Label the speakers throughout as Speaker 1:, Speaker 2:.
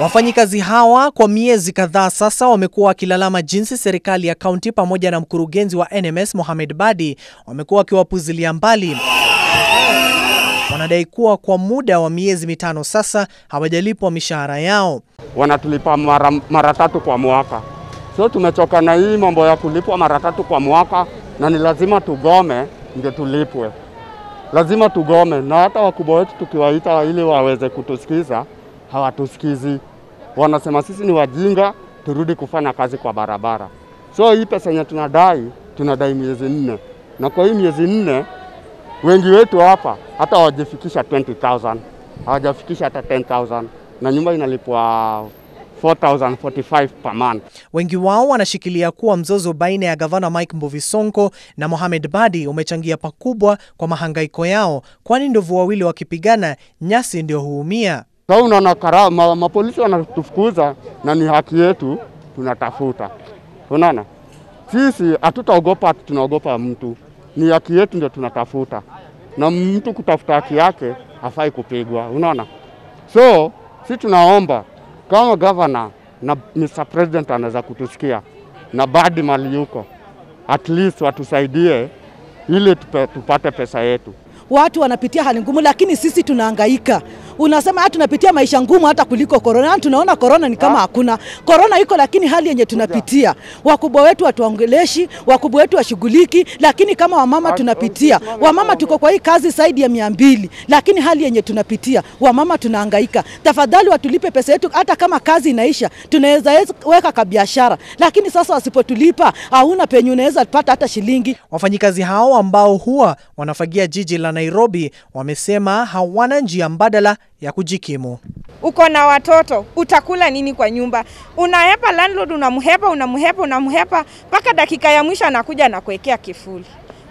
Speaker 1: Wafanyikazi hawa kwa miezi kadhaa sasa wamekuwa wakilalama jinsi serikali ya kaunti pamoja na mkurugenzi wa NMS Mohamed Badi wamekuwa wakiwapuzilia mbali. Wanadai kuwa kwa muda
Speaker 2: wa miezi mitano sasa hawajalipwa mishahara yao. Wanatulipa mara, mara tatu kwa mwaka, so tumechoka na hii mambo ya kulipwa mara tatu kwa mwaka, na ni lazima tugome ndio tulipwe. Lazima tugome, na hata wakubwa wetu tukiwaita ili waweze kutusikiza hawatusikizi, wanasema sisi ni wajinga, turudi kufanya kazi kwa barabara. So hii pesa yenye tunadai tunadai miezi nne, na kwa hii miezi nne wengi wetu hapa hata hawajafikisha 20000 hawajafikisha hata 10000 na nyumba inalipwa 4045 per month.
Speaker 1: Wengi wao wanashikilia kuwa mzozo baina ya gavana Mike Mbuvi Sonko na Mohamed Badi umechangia pakubwa kwa mahangaiko yao, kwani ndovu wawili wakipigana nyasi
Speaker 2: ndio huumia. Sasa unaona karama, mapolisi wanatufukuza na ni haki yetu, tunatafuta. Unaona, sisi hatutaogopa, tunaogopa mtu, ni haki yetu ndio tunatafuta, na mtu kutafuta haki yake hafai kupigwa. Unaona, so si tunaomba kama gavana na Mr. President anaweza kutusikia na badi mali yuko at least watusaidie ili tupate pesa yetu.
Speaker 3: Watu wanapitia hali ngumu, lakini sisi tunahangaika unasema hata ah, tunapitia maisha ngumu hata kuliko korona. Yaani tunaona korona ni kama ah. hakuna korona iko, lakini hali yenye tunapitia, wakubwa wetu watuongeleshi, wakubwa wetu washughuliki, lakini kama wamama tunapitia, wamama tuko kwa hii kazi zaidi ya mia mbili, lakini hali yenye tunapitia wamama tunahangaika. Tafadhali watulipe pesa yetu, hata kama kazi inaisha tunaweza weka
Speaker 1: kwa biashara, lakini sasa wasipotulipa hauna penye unaweza pata hata shilingi. Wafanyikazi hao ambao huwa wanafagia jiji la Nairobi wamesema hawana njia mbadala ya kujikimu.
Speaker 4: Uko na watoto, utakula nini kwa nyumba? Unahepa landlord, unamhepa, unamhepa, unamhepa mpaka dakika ya mwisho anakuja na kuwekea kifuli.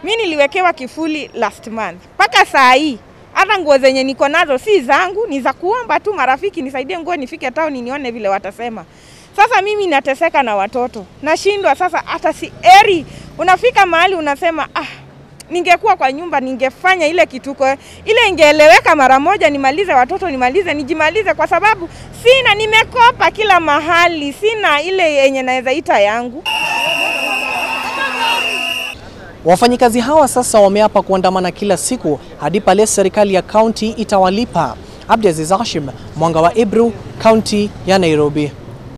Speaker 4: Mi niliwekewa kifuli last month mpaka saa hii hata nguo zenye niko nazo si zangu, ni za kuomba tu marafiki nisaidie nguo nifike town nione vile watasema. Sasa mimi nateseka na watoto, nashindwa sasa, hata si eri. Unafika mahali unasema ah, ningekuwa kwa nyumba ningefanya ile kituko ile, ingeeleweka mara moja, nimalize watoto, nimalize nijimalize, kwa sababu sina, nimekopa kila mahali, sina ile yenye naweza ita yangu.
Speaker 1: Wafanyikazi hawa sasa wameapa kuandamana kila siku hadi pale serikali ya kaunti itawalipa. Abdiaziz Hashim, Mwanga wa Ibru, kaunti ya Nairobi.